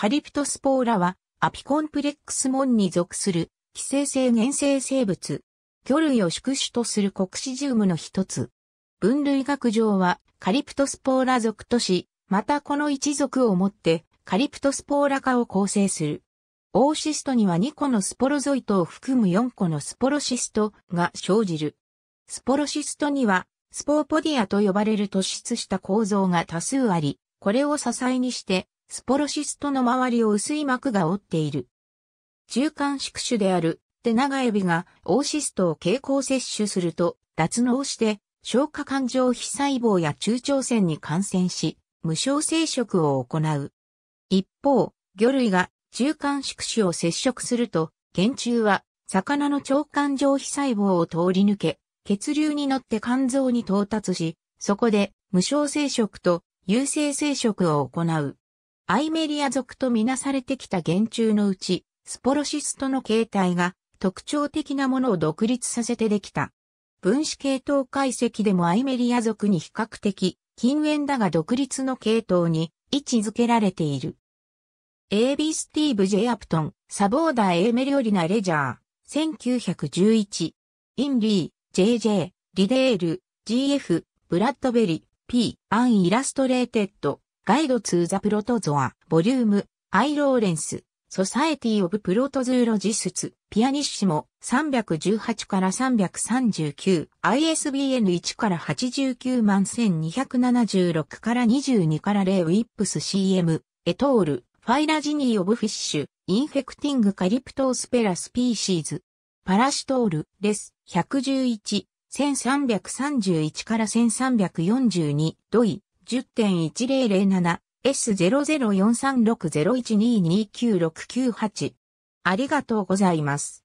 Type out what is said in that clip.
カリプトスポーラは、アピコンプレックス門に属する、寄生性原生生物。魚類を宿主とするコクシジウムの一つ。分類学上は、カリプトスポーラ属とし、またこの一族をもって、カリプトスポーラ化を構成する。オーシストには2個のスポロゾイトを含む4個のスポロシストが生じる。スポロシストには、スポーポディアと呼ばれる突出した構造が多数あり、これを支えにして、スポロシストの周りを薄い膜が覆っている。中間宿主である手長エビがオーシストを経口摂取すると脱脳して消化管上皮細胞や中腸腺に感染し無症生殖を行う。一方、魚類が中間宿主を接触すると、原虫は魚の腸管上皮細胞を通り抜け、血流に乗って肝臓に到達し、そこで無症生殖と有性生殖を行う。アイメリア族とみなされてきた原虫のうち、スポロシストの形態が特徴的なものを独立させてできた。分子系統解析でもアイメリア族に比較的近縁だが独立の系統に位置づけられている。AB スティーブ・ジェアプトン、サボーダー・エーメリオリナ・レジャー、1911、インリー、JJ、リデール、GF、ブラッドベリ、P、アン・イラストレーテッド、ガイドツーザプロトゾア、ボリューム、アイローレンス、ソサエティオブプロトズーロジスツ、ピアニッシモ、318から339、ISBN1 から89万1276から22から0ウィップス CM、エトール、ファイラジニーオブフィッシュ、インフェクティングカリプトースペラスピーシーズ、パラシトール、レス、111、1331から1342、ドイ、10.1007 S0043601229698。ありがとうございます。